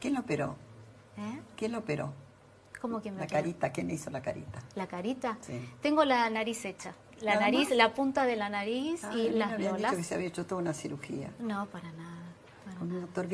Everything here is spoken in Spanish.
¿Quién lo operó? ¿Eh? ¿Quién lo operó? ¿Cómo quién me La carita, ¿quién le hizo la carita? ¿La carita? Sí. Tengo la nariz hecha. La nariz, la punta de la nariz ah, y las no habían dicho que se había hecho toda una cirugía. No, para nada. Un